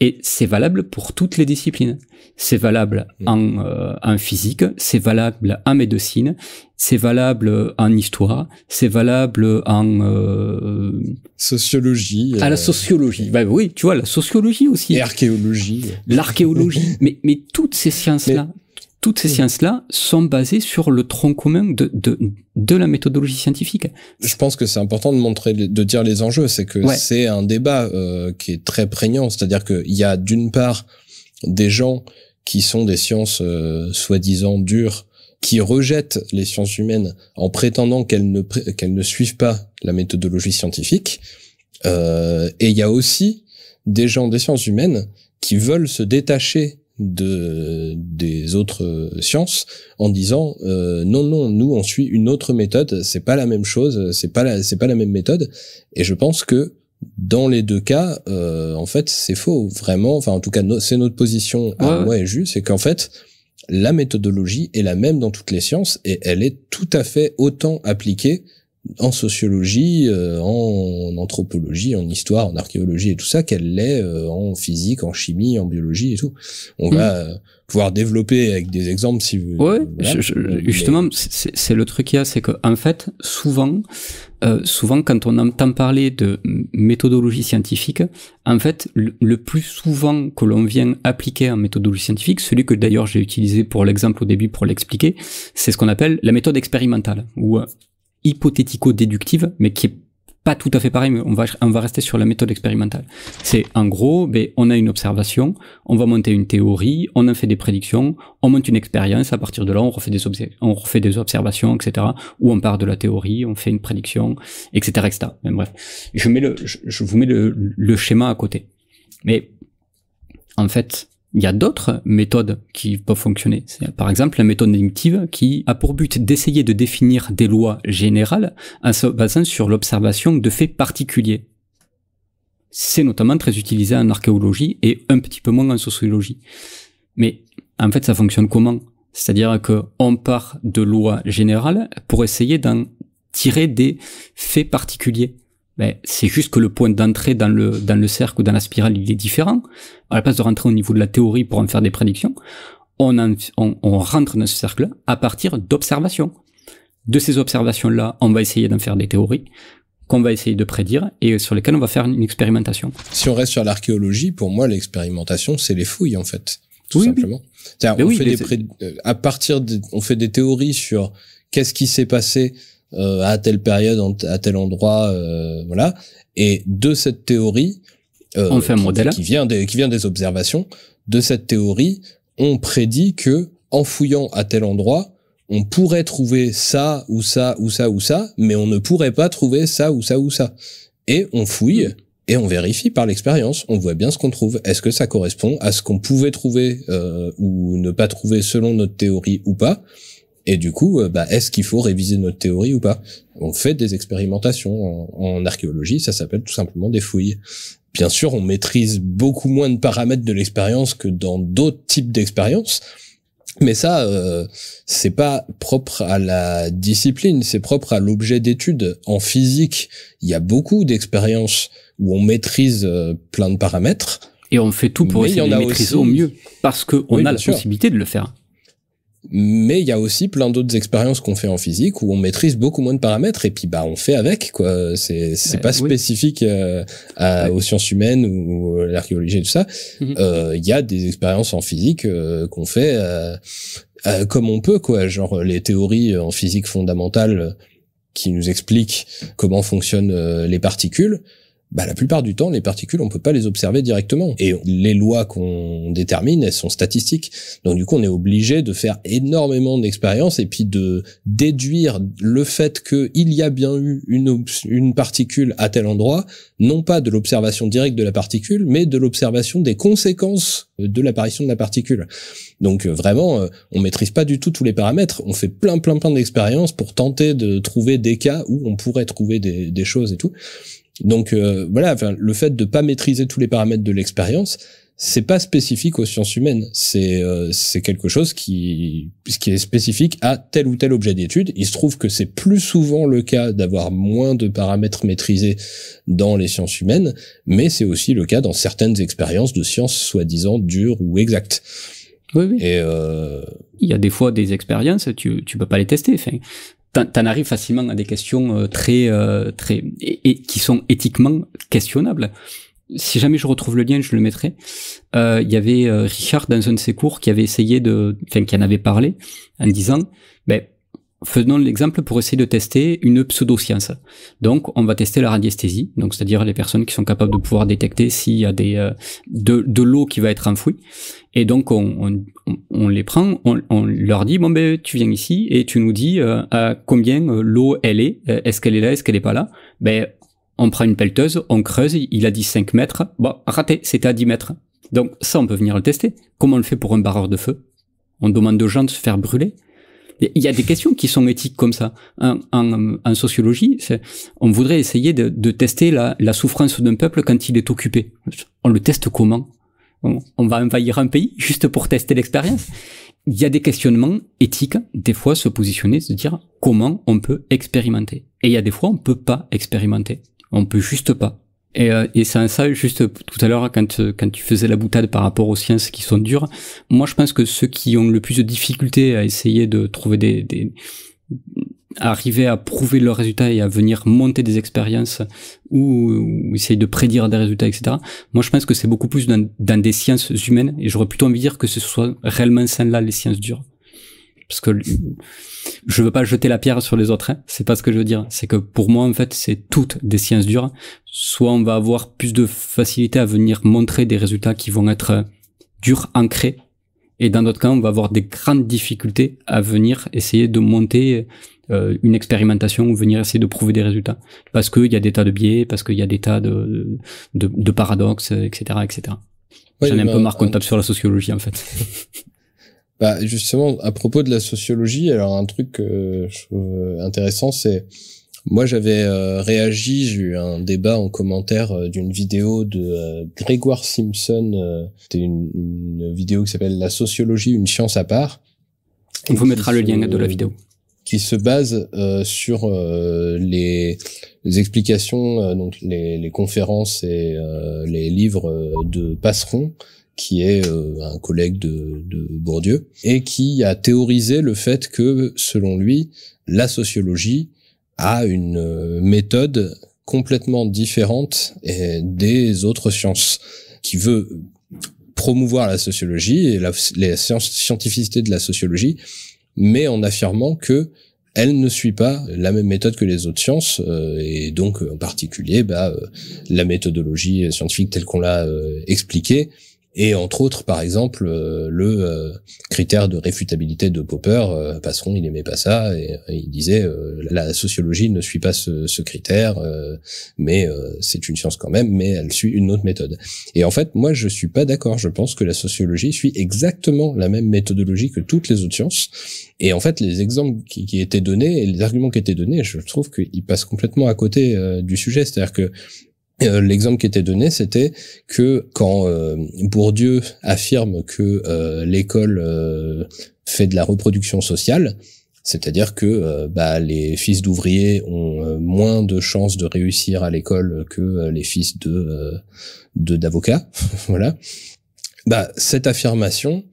Et c'est valable pour toutes les disciplines. C'est valable mm. en, euh, en, physique, c'est valable en médecine, c'est valable en histoire, c'est valable en euh, sociologie. À la euh, sociologie. Bah oui, tu vois, la sociologie aussi. L'archéologie. L'archéologie. <laughs> mais, mais toutes ces sciences-là, toutes ces sciences-là sont basées sur le tronc commun de, de, de la méthodologie scientifique. Je pense que c'est important de montrer, de dire les enjeux. C'est que c'est un débat euh, qui est très prégnant. C'est-à-dire qu'il y a d'une part des gens qui sont des sciences euh, soi-disant dures, qui rejettent les sciences humaines en prétendant qu'elles ne, qu'elles ne suivent pas la méthodologie scientifique. Euh, et il y a aussi des gens des sciences humaines qui veulent se détacher de des autres euh, sciences en disant euh, non non nous on suit une autre méthode c'est pas la même chose c'est pas la c'est pas la même méthode et je pense que dans les deux cas euh, en fait c'est faux vraiment enfin en tout cas c'est notre position moi et Jus c'est qu'en fait la méthodologie est la même dans toutes les sciences et elle est tout à fait autant appliquée en sociologie, euh, en anthropologie, en histoire, en archéologie et tout ça, qu'elle l'est euh, en physique, en chimie, en biologie et tout. On mm. va euh, pouvoir développer avec des exemples si vous. Oui, justement, c'est le truc qu'il y a, c'est qu'en en fait, souvent, souvent quand on entend parler de méthodologie scientifique, en fait, le, plus souvent que l'on vient appliquer en méthodologie scientifique, celui que d'ailleurs j'ai utilisé pour l'exemple au début pour l'expliquer, c'est ce qu'on appelle la méthode expérimentale, ou hypothético-déductive, mais qui est pas tout à fait pareil, mais on va, on va rester sur la méthode expérimentale. C'est en gros, ben, on a une observation, on va monter une théorie, on en fait des prédictions, on monte une expérience, à partir de là, on refait, des on refait des observations, etc. Ou on part de la théorie, on fait une prédiction, etc. etc. Mais bref, je, mets le, vous mets le, le, schéma à côté. Mais en fait, il y a d'autres méthodes qui peuvent fonctionner. par exemple la méthode inductive qui a pour but d'essayer de définir des lois générales en se basant sur l'observation de faits particuliers. C'est notamment très utilisé en archéologie et un petit peu moins en sociologie. Mais en fait, ça fonctionne comment C'est-à-dire qu'on part de lois générales pour essayer d'en tirer des faits particuliers ben, c'est juste que le point d'entrée dans le, dans le cercle ou dans la spirale, il est différent. À la place de rentrer au niveau de la théorie pour en faire des prédictions, on, on, on rentre dans ce cercle à partir d'observations. De ces observations-là, on va essayer d'en faire des théories qu'on va essayer de prédire et sur lesquelles on va faire une expérimentation. Si on reste sur l'archéologie, pour moi, l'expérimentation, c'est les fouilles, en fait. Tout simplement. Ben oui. on fait des euh, à partir on fait des théories sur qu'est-ce qui s'est passé euh, à telle période, à tel endroit, euh, voilà. Et de cette théorie, qui vient des, observations, de cette théorie, on prédit que en fouillant à tel endroit, on pourrait trouver ça ou ça ou ça ou ça, mais on ne pourrait pas trouver ça ou ça ou ça. Et on fouille. Hmm. Et on vérifie par l'expérience, on voit bien ce qu'on trouve. Est-ce que ça correspond à ce qu'on pouvait trouver euh, ou ne pas trouver selon notre théorie ou pas et du coup, euh, bah, est-ce qu'il faut réviser notre théorie ou pas On fait des expérimentations en, archéologie, ça s'appelle tout simplement des fouilles. Bien sûr, on maîtrise beaucoup moins de paramètres de l'expérience que dans d'autres types d'expériences, mais ça, euh, c'est pas propre à la discipline, c'est propre à l'objet d'étude. En physique, il y a beaucoup d'expériences où on maîtrise euh, plein de paramètres. Et on fait tout pour essayer de les maîtriser au mieux, parce qu'on on a la possibilité de le faire. Mais il y a aussi plein d'autres expériences qu'on fait en physique où on maîtrise beaucoup moins de paramètres et puis bah on fait avec quoi. C'est c'est pas spécifique euh, aux sciences humaines ou à l'archéologie et tout ça. Mhm. Euh, il y a des expériences en physique euh, qu'on fait comme on peut quoi. Genre les théories en physique fondamentale qui nous expliquent comment fonctionnent les particules bah, la plupart du temps, les particules, on peut pas les observer directement. Et les lois qu'on détermine, elles sont statistiques. Donc, du coup, on est obligé de faire énormément d'expériences et puis de déduire le fait qu'il y a bien eu une, une particule à tel endroit, non pas de l'observation directe de la particule, mais de l'observation des conséquences de l'apparition de la particule. Donc, euh, vraiment, euh, on maîtrise pas du tout tous les paramètres. On fait plein, plein, plein d'expériences pour tenter de trouver des cas où on pourrait trouver des, des choses et tout. Donc euh, voilà, le fait de pas maîtriser tous les paramètres de l'expérience, c'est pas spécifique aux sciences humaines. C'est euh, c'est quelque chose qui qui est spécifique à tel ou tel objet d'étude. Il se trouve que c'est plus souvent le cas d'avoir moins de paramètres maîtrisés dans les sciences humaines, mais c'est aussi le cas dans certaines expériences de sciences soi-disant dures ou exactes. Oui, Et euh, il y a des fois des expériences, tu tu peux pas les tester. Enfin, t'en arrives facilement à des questions euh, très euh, très et, qui sont éthiquement questionnables. Si jamais je retrouve le lien, je le mettrai. Euh, il y avait Richard dans un de ses cours qui avait essayé de, enfin qui en avait parlé en disant, ben Faisons l'exemple pour essayer de tester une pseudo-science. Donc, on va tester la radiesthésie, donc c'est-à-dire les personnes qui sont capables de pouvoir détecter s'il y a des, euh, de, l'eau qui va être enfouie. Et donc, on, les prend, on, leur dit, bon ben, tu viens ici et tu nous dis euh, à combien euh, l'eau elle est, est-ce qu'elle est là, est-ce qu'elle est pas là. Ben, on prend une pelleteuse, on creuse, il a dit 5 mètres, bon, raté, c'était à 10 mètres. Donc ça, on peut venir le tester. Comment on le fait pour un barreur de feu On demande aux gens de se faire brûler. Il y a des questions qui sont éthiques comme ça. En, sociologie, on voudrait essayer de, tester la, souffrance d'un peuple quand il est occupé. On le teste comment on, on va envahir un pays juste pour tester l'expérience il y a des questionnements éthiques, des fois se positionner, se dire comment on peut expérimenter. Et il y a des fois on peut pas expérimenter. On peut juste pas. Et, euh, et c'est ça, juste tout à l'heure, quand, quand tu faisais la boutade par rapport aux sciences qui sont dures, moi je pense que ceux qui ont le plus de difficultés à essayer de trouver des, des arriver à prouver leurs résultats et à venir monter des expériences ou, essayer de prédire des résultats, etc. Moi, je pense que c'est beaucoup plus dans, dans, des sciences humaines et j'aurais plutôt envie de dire que ce soit réellement ça là les sciences dures parce que je veux pas jeter la pierre sur les autres. Hein. C'est pas ce que je veux dire. C'est que pour moi, en fait, c'est toutes des sciences dures. Soit on va avoir plus de facilité à venir montrer des résultats qui vont être euh, durs, ancrés. Et dans d'autres cas, on va avoir des grandes difficultés à venir essayer de monter euh, une expérimentation ou venir essayer de prouver des résultats. Parce qu'il y a des tas de biais, parce qu'il y a des tas de, de, paradoxes, etc., etc. J'en ai un peu marre qu'on sur la sociologie, en fait. <laughs> Bah justement, à propos de la sociologie, alors un truc que je trouve euh, intéressant, c'est moi j'avais euh, réagi, j'ai eu un débat en commentaire euh, d'une vidéo de Grégoire Simpson, c'était une, vidéo qui s'appelle La sociologie, une science à part. On vous mettra le lien de la vidéo. Qui se base sur les, explications, donc les, les conférences et les livres de Passeron, qui est euh, un collègue de, de, Bourdieu, et qui a théorisé le fait que, selon lui, la sociologie a une euh, méthode complètement différente des autres sciences, qui veut promouvoir la sociologie et la, les sciences, scientificité de la sociologie, mais en affirmant que elle ne suit pas la même méthode que les autres sciences euh, et donc en particulier bah, la méthodologie scientifique telle qu'on l'a euh, expliquée et entre autres, par exemple, euh, le euh, critère de réfutabilité de Popper, euh, Passeron, il aimait pas ça, et, il disait euh, la sociologie ne suit pas ce, ce critère, mais c'est une science quand même, mais elle suit une autre méthode. Et en fait, moi, je suis pas d'accord. Je pense que la sociologie suit exactement la même méthodologie que toutes les autres sciences. Et en fait, les exemples qui, qui étaient donnés et les arguments qui étaient donnés, je trouve qu'ils passent complètement à côté du sujet. C'est-à-dire que euh, l'exemple qui était donné, c'était que quand euh, Bourdieu affirme que euh, l'école fait de la reproduction sociale, c'est-à-dire que bah, les fils d'ouvriers ont moins de chances de réussir à l'école que les fils de d'avocats, <laughs> voilà. Bah, cette affirmation,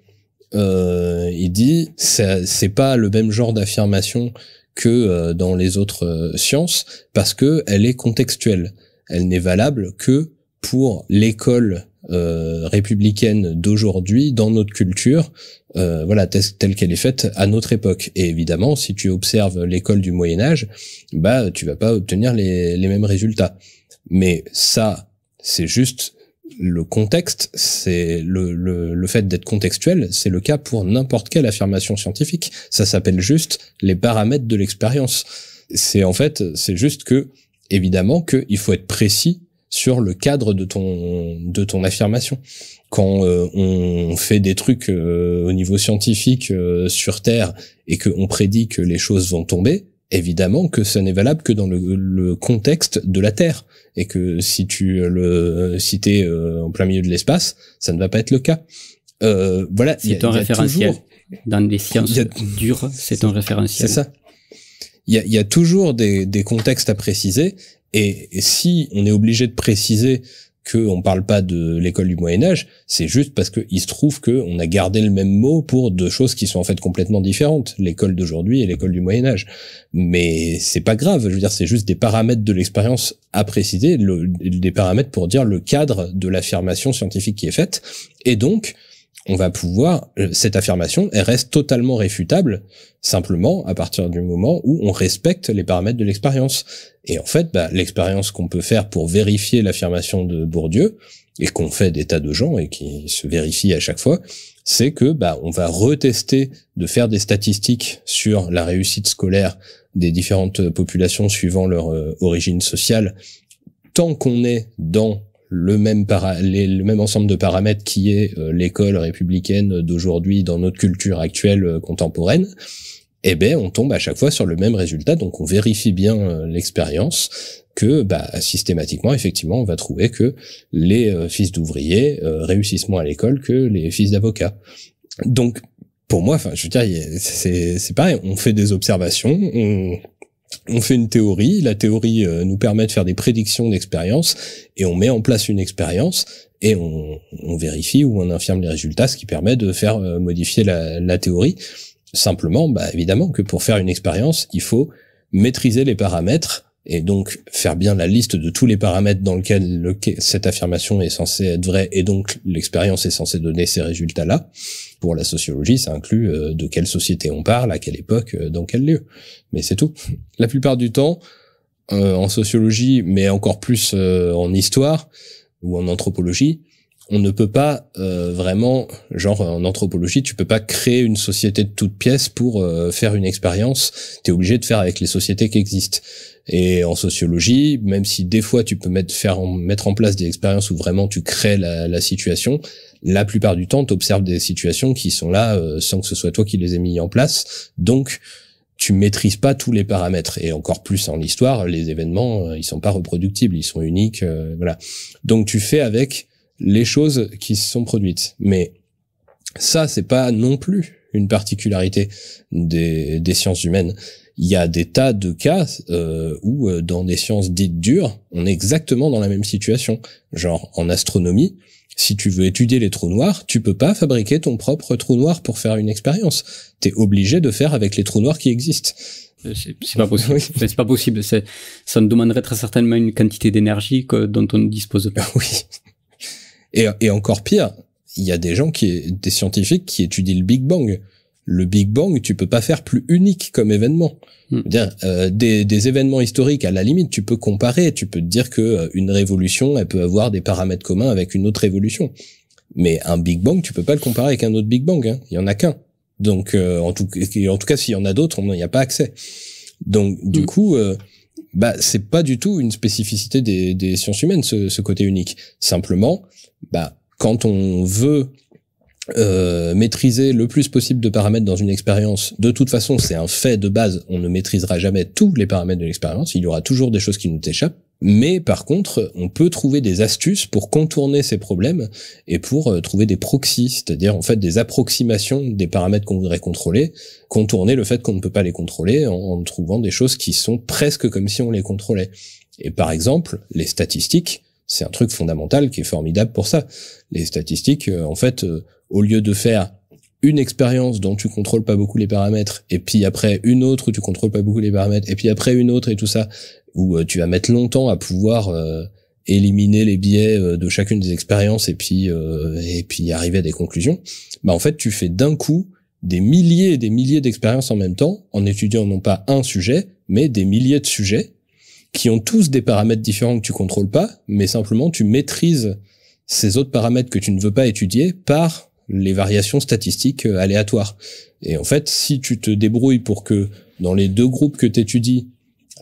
il dit, c'est pas le même genre d'affirmation que dans les autres sciences parce qu'elle est contextuelle elle n'est valable que pour l'école euh, républicaine d'aujourd'hui dans notre culture, euh, voilà telle qu'elle est faite à notre époque. Et évidemment, si tu observes l'école du Moyen Âge, bah tu vas pas obtenir les, les mêmes résultats. Mais ça, c'est juste le contexte, c'est le, le, le, fait d'être contextuel, c'est le cas pour n'importe quelle affirmation scientifique. Ça s'appelle juste les paramètres de l'expérience. C'est en fait, c'est juste que évidemment qu'il faut être précis sur le cadre de ton de ton affirmation. Quand euh, on fait des trucs euh, au niveau scientifique euh, sur Terre et qu'on prédit que les choses vont tomber, évidemment que ça n'est valable que dans le, contexte de la Terre et que si tu le si t'es en plein milieu de l'espace, ça ne va pas être le cas. voilà, c'est un référentiel. Dans les sciences dures, c'est un référentiel. C'est ça il y a, toujours des, contextes à préciser. Et, si on est obligé de préciser qu'on ne parle pas de l'école du Moyen Âge, c'est juste parce qu'il se trouve qu'on a gardé le même mot pour deux choses qui sont en fait complètement différentes, l'école d'aujourd'hui et l'école du Moyen Âge. Mais c'est pas grave, je veux dire, c'est juste des paramètres de l'expérience à préciser, des paramètres pour dire le cadre de l'affirmation scientifique qui est faite. Et donc, on va pouvoir, euh, cette affirmation, elle reste totalement réfutable, simplement à partir du moment où on respecte les paramètres de l'expérience. Et en fait, bah, l'expérience qu'on peut faire pour vérifier l'affirmation de Bourdieu, et qu'on fait des tas de gens et qui se vérifient à chaque fois, c'est que bah, on va retester de faire des statistiques sur la réussite scolaire des différentes populations suivant leur euh, origine sociale, tant qu'on est dans le même para le même ensemble de paramètres qui est euh, l'école républicaine d'aujourd'hui dans notre culture actuelle euh, contemporaine, eh ben on tombe à chaque fois sur le même résultat. Donc on vérifie bien euh, l'expérience que bah, systématiquement, effectivement, on va trouver que les fils d'ouvriers réussissent moins à l'école que les fils d'avocats. Donc pour moi, enfin, je veux dire, c'est pareil. On fait des observations, on on fait une théorie, la théorie euh, nous permet de faire des prédictions d'expérience, et on met en place une expérience, et on, vérifie ou on infirme les résultats, ce qui permet de faire euh, modifier la, théorie. Simplement, bah, évidemment que pour faire une expérience, il faut maîtriser les paramètres et donc faire bien la liste de tous les paramètres dans lesquels cette affirmation est censée être vraie et donc l'expérience est censée donner ces résultats-là. Pour la sociologie, ça inclut euh, de quelle société on parle, à quelle époque, euh, dans quel lieu. Mais c'est tout. <laughs> La plupart du temps, euh, en sociologie, mais encore plus en histoire ou en anthropologie, on ne peut pas euh, vraiment, genre en anthropologie, tu peux pas créer une société de toutes pièces pour euh, faire une expérience. Tu es obligé de faire avec les sociétés qui existent. Et en sociologie, même si des fois tu peux mettre, faire en, mettre en place des expériences où vraiment tu crées la, situation, la plupart du temps, tu observes des situations qui sont là euh, sans que ce soit toi qui les aies mis en place. Donc, tu maîtrises pas tous les paramètres et encore plus en histoire, les événements, ils sont pas reproductibles, ils sont uniques, voilà. Donc tu fais avec les choses qui se sont produites. Mais ça, c'est pas non plus une particularité des, sciences humaines. Il y a des tas de cas euh, où, euh, dans des sciences dites dures, on est exactement dans la même situation. Genre en astronomie, si tu veux étudier les trous noirs, tu peux pas fabriquer ton propre trou noir pour faire une expérience. T'es obligé de faire avec les trous noirs qui existent. Euh, <laughs> c'est pas possible. C'est pas possible. Ça nous demanderait très certainement une quantité d'énergie dont on ne dispose pas. <laughs> Oui. Et, encore pire, il y a des gens qui, des scientifiques qui étudient le Big Bang. Le Big Bang, tu peux pas faire plus unique comme événement. Hmm. Euh, des, événements historiques, à la limite, tu peux comparer, tu peux te dire que euh, une révolution, elle peut avoir des paramètres communs avec une autre révolution. Mais un Big Bang, tu peux pas le comparer avec un autre Big Bang. Hein. Il y en a qu'un. Donc, euh, en, tout, en cas, s'il y en a d'autres, on n'y a pas accès. Donc, du hmm. coup, euh, bah c'est pas du tout une spécificité des, sciences humaines ce, côté unique. Simplement, bah quand on veut euh, maîtriser le plus possible de paramètres dans une expérience, de toute façon, c'est un fait de base. On ne maîtrisera jamais tous les paramètres de l'expérience. Il y aura toujours des choses qui nous échappent. Mais par contre, on peut trouver des astuces pour contourner ces problèmes et pour euh, trouver des proxys, c'est-à-dire en fait des approximations des paramètres qu'on voudrait contrôler, contourner le fait qu'on ne peut pas les contrôler en trouvant des choses qui sont presque comme si on les contrôlait. Et par exemple, les statistiques, c'est un truc fondamental qui est formidable pour ça. Les statistiques, euh, en fait, euh, au lieu de faire une expérience dont tu contrôles pas beaucoup les paramètres, et puis après une autre où tu contrôles pas beaucoup les paramètres, et puis après une autre et tout ça, où euh, tu vas mettre longtemps à pouvoir éliminer les biais de chacune des expériences et puis et puis arriver à des conclusions. Bah en fait, tu fais d'un coup des milliers et des milliers d'expériences en même temps en étudiant non pas un sujet, mais des milliers de sujets qui ont tous des paramètres différents que tu contrôles pas, mais simplement tu maîtrises ces autres paramètres que tu ne veux pas étudier par les variations statistiques euh, aléatoires. Et en fait, si tu te débrouilles pour que dans les deux groupes que tu étudies,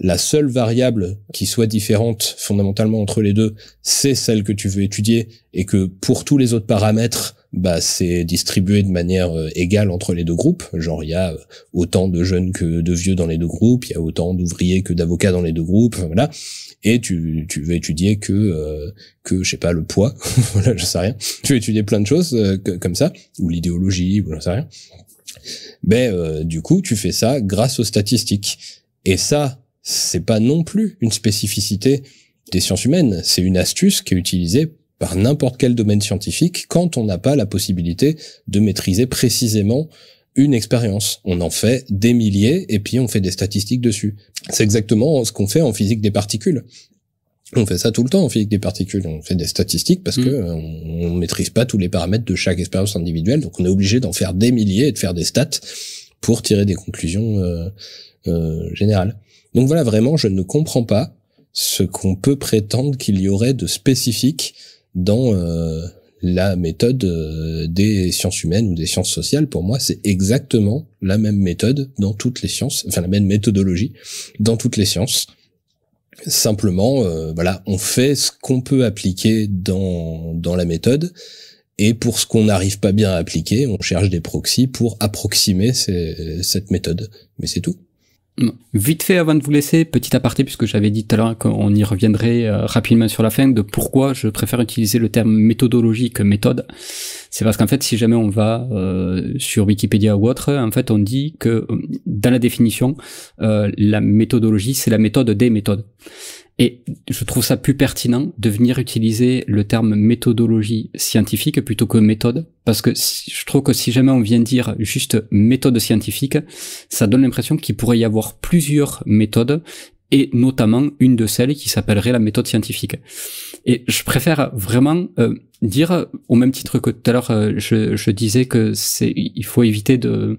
la seule variable qui soit différente fondamentalement entre les deux, c'est celle que tu veux étudier et que pour tous les autres paramètres, bah, c'est distribué de manière euh, égale entre les deux groupes. Genre, il y a euh, autant de jeunes que de vieux dans les deux groupes, il y a autant d'ouvriers que d'avocats dans les deux groupes, voilà. Et tu, tu veux étudier que, euh, que je sais pas, le poids, <laughs> voilà, je sais rien. Tu veux étudier plein de choses comme ça, ou l'idéologie, ou je sais rien. Ben, du coup, tu fais ça grâce aux statistiques. Et ça, c'est pas non plus une spécificité des sciences humaines, c'est une astuce qui est utilisée par n'importe quel domaine scientifique quand on n'a pas la possibilité de maîtriser précisément une expérience. On en fait des milliers et puis on fait des statistiques dessus. C'est exactement ce qu'on fait en physique des particules. On fait ça tout le temps en physique des particules. On fait des statistiques parce mm. que euh, on, maîtrise pas tous les paramètres de chaque expérience individuelle, donc on est obligé d'en faire des milliers et de faire des stats pour tirer des conclusions euh, euh, générales. Donc voilà, vraiment, je ne comprends pas ce qu'on peut prétendre qu'il y aurait de spécifique dans euh, la méthode euh, des sciences humaines ou des sciences sociales. Pour moi, c'est exactement la même méthode dans toutes les sciences, enfin la même méthodologie dans toutes les sciences. Simplement, euh, voilà, on fait ce qu'on peut appliquer dans, dans la méthode, et pour ce qu'on n'arrive pas bien à appliquer, on cherche des proxys pour approximer cette méthode. Mais c'est tout. Vite fait, avant de vous laisser, petit aparté, puisque j'avais dit tout à l'heure qu'on y reviendrait euh, rapidement sur la fin, de pourquoi je préfère utiliser le terme méthodologie que méthode. C'est parce qu'en fait, si jamais on va euh, sur Wikipédia ou autre, en fait, on dit que euh, dans la définition, la méthodologie, c'est la méthode des méthodes. Et je trouve ça plus pertinent de venir utiliser le terme méthodologie scientifique plutôt que méthode, parce que je trouve que si jamais on vient dire juste méthode scientifique, ça donne l'impression qu'il pourrait y avoir plusieurs méthodes et notamment une de celles qui s'appellerait la méthode scientifique. Et je préfère vraiment euh, dire, au même titre que tout à l'heure, euh, je, disais que c'est, il faut éviter de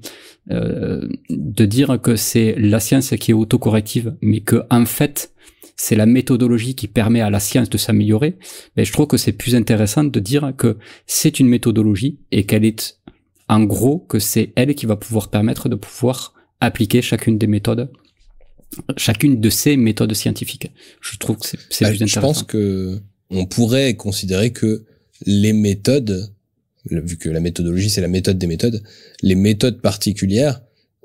euh, de dire que c'est la science qui est autocorrective, mais que en fait, c'est la méthodologie qui permet à la science de s'améliorer, mais je trouve que c'est plus intéressant de dire que c'est une méthodologie et qu'elle est, en gros, que c'est elle qui va pouvoir permettre de pouvoir appliquer chacune des méthodes, chacune de ces méthodes scientifiques. Je trouve que c'est plus bah, intéressant. Je pense que on pourrait considérer que les méthodes, vu que la méthodologie c'est la méthode des méthodes, les méthodes particulières,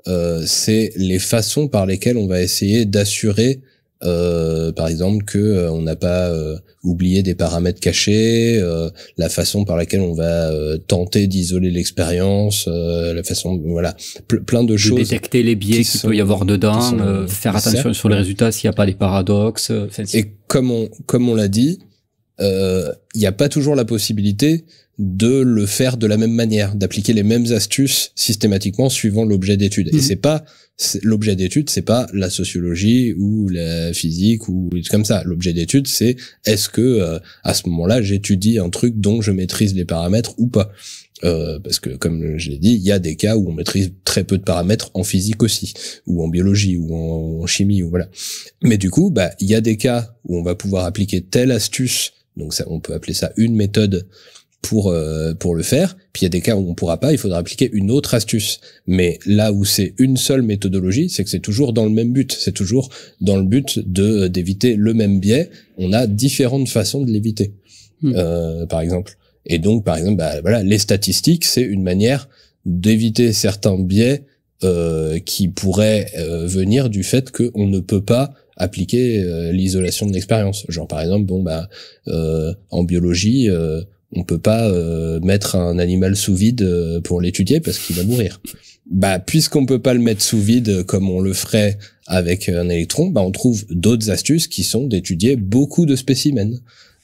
euh, c'est les façons par lesquelles on va essayer d'assurer euh, par exemple, que euh, on n'a pas euh, oublié des paramètres cachés, la façon par laquelle on va tenter d'isoler l'expérience, la façon, voilà, plein de, choses. Détecter les biais qu'il peut y avoir dedans, faire attention sur les résultats s'il n'y a pas des paradoxes. Et comme on comme on l'a dit, il n'y a pas toujours la possibilité de le faire de la même manière, d'appliquer les mêmes astuces systématiquement suivant l'objet d'étude. Et mhm. c'est pas l'objet d'étude, c'est pas la sociologie ou la physique ou comme ça. L'objet d'étude, c'est est-ce que euh, à ce moment-là, j'étudie un truc dont je maîtrise les paramètres ou pas. Euh, parce que comme je l'ai dit, il y a des cas où on maîtrise très peu de paramètres en physique aussi, ou en biologie, ou en, en chimie, ou voilà. Mais du coup, bah il y a des cas où on va pouvoir appliquer telle astuce, donc ça, on peut appeler ça une méthode pour euh, pour le faire. Puis il y a des cas où on pourra pas, il faudra appliquer une autre astuce. Mais là où c'est une seule méthodologie, c'est que c'est toujours dans le même but, c'est toujours dans le but de euh, d'éviter le même biais. On a différentes façons de l'éviter, hmm. euh, par exemple. Et donc, par exemple, bah, voilà, les statistiques, c'est une manière d'éviter certains biais euh, qui pourraient euh, venir du fait qu'on ne peut pas appliquer l'isolation de l'expérience. Genre, par exemple, bon, bah, en biologie on peut pas euh, mettre un animal sous vide euh, pour l'étudier parce qu'il va mourir. Bah, puisqu'on peut pas le mettre sous vide euh, comme on le ferait avec un électron, bah, on trouve d'autres astuces qui sont d'étudier beaucoup de spécimens.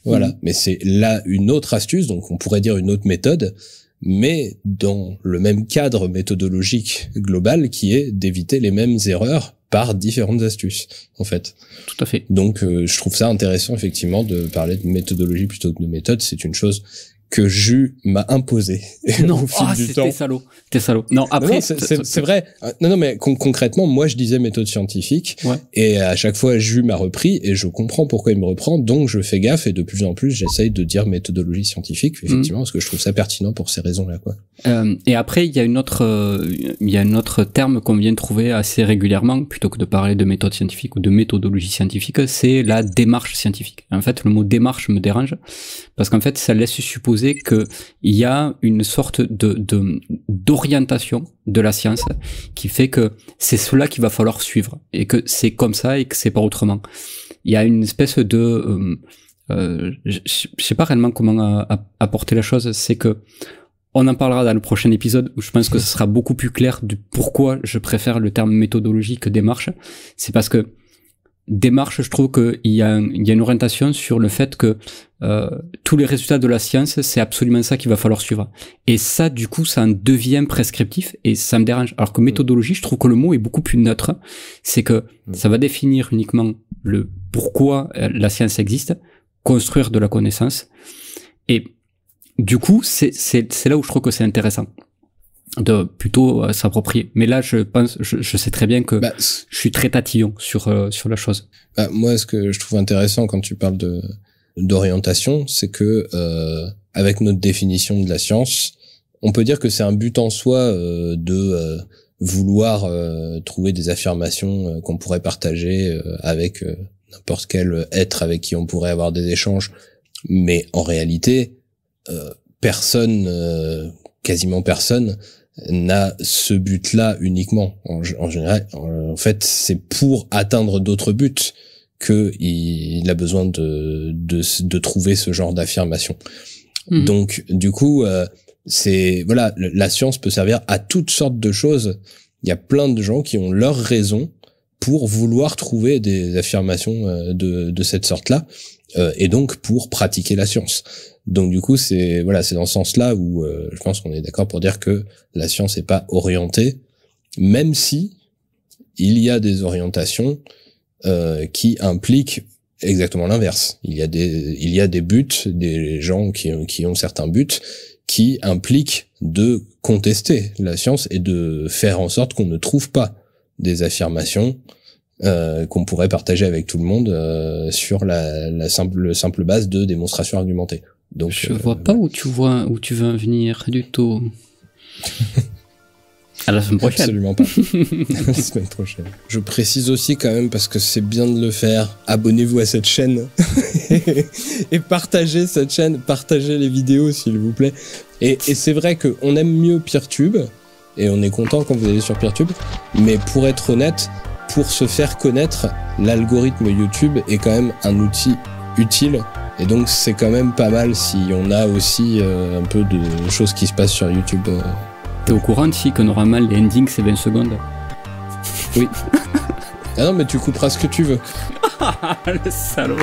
Voilà. Mm. Mais c'est là une autre astuce, donc on pourrait dire une autre méthode, mais dans le même cadre méthodologique global qui est d'éviter les mêmes erreurs par différentes astuces, en fait. Tout à fait. Donc, euh, je trouve ça intéressant, effectivement, de parler de méthodologie plutôt que de méthode. C'est une chose que Jus m'a imposé. Non, ah, du salaud. T'es salaud. Non, après. c'est vrai. Ah, non, non, mais concrètement, moi, je disais méthode scientifique. Ouais. Et à chaque fois, Jus m'a repris et je comprends pourquoi il me reprend. Donc, je fais gaffe et de plus en plus, j'essaye de dire méthodologie scientifique, effectivement, mm. parce que je trouve ça pertinent pour ces raisons-là, quoi. Euh, et après, il y a une autre, euh, il y a un autre terme qu'on vient de trouver assez régulièrement, plutôt que de parler de méthode scientifique ou de méthodologie scientifique, c'est la démarche scientifique. En fait, le mot démarche me dérange parce qu'en fait, ça laisse supposer que qu'il y a une sorte de d'orientation de, la science qui fait que c'est cela qu'il va falloir suivre et que c'est comme ça et que c'est pas autrement. Il y a une espèce de euh, euh je, sais pas réellement comment euh, apporter la chose, c'est que on en parlera dans le prochain épisode où je pense que ce sera beaucoup plus clair du pourquoi je préfère le terme méthodologie que démarche. C'est parce que démarche, je trouve qu'il y, y, a une orientation sur le fait que euh, tous les résultats de la science, c'est absolument ça qu'il va falloir suivre. Et ça, du coup, ça en devient prescriptif et ça me dérange. Alors que mm. méthodologie, je trouve que le mot est beaucoup plus neutre. C'est que mm. ça va définir uniquement le pourquoi euh, la science existe, construire de la connaissance. Et du coup, c'est là où je trouve que c'est intéressant de plutôt euh, s'approprier. Mais là, je pense, je, sais très bien que bah, je suis très tatillon sur euh, sur la chose. Bah, moi, ce que je trouve intéressant quand tu parles de d'orientation, c'est que euh, avec notre définition de la science, on peut dire que c'est un but en soi euh, de vouloir trouver des affirmations qu'on pourrait partager avec n'importe quel être avec qui on pourrait avoir des échanges. Mais en réalité, personne, quasiment personne, n'a ce but-là uniquement. En, général, en, fait, c'est pour atteindre d'autres buts que il, a besoin de, trouver ce genre d'affirmation. Hmm. Donc, du coup, euh, c'est voilà, la science peut servir à toutes sortes de choses. Il y a plein de gens qui ont leurs raisons pour vouloir trouver des affirmations euh, de cette sorte-là. Euh, et donc pour pratiquer la science. Donc du coup, c'est voilà, c'est dans ce sens-là où euh, je pense qu'on est d'accord pour dire que la science n'est pas orientée, même si il y a des orientations euh, qui impliquent exactement l'inverse. Il y a des il y a des buts, des gens qui qui ont certains buts qui impliquent de contester la science et de faire en sorte qu'on ne trouve pas des affirmations euh, qu'on pourrait partager avec tout le monde euh, sur la, simple base de démonstration argumentée. Donc je euh, vois pas où tu vois où tu veux venir du tout. <laughs> à la semaine prochaine. Absolument pas. à la semaine prochaine. Je précise aussi quand même parce que c'est bien de le faire. Abonnez-vous à cette chaîne <laughs> et partagez cette chaîne, partagez les vidéos s'il vous plaît. Et, c'est vrai que on aime mieux PeerTube et on est content quand vous allez sur PeerTube, mais pour être honnête, pour se faire connaître, l'algorithme YouTube est quand même un outil utile. Et donc c'est quand même pas mal si on a aussi euh, un peu de choses qui se passent sur YouTube. T'es au courant si qu'on aura mal les endings c'est 20 secondes Oui. <laughs> ah non mais tu couperas ce que tu veux. <laughs> le salaud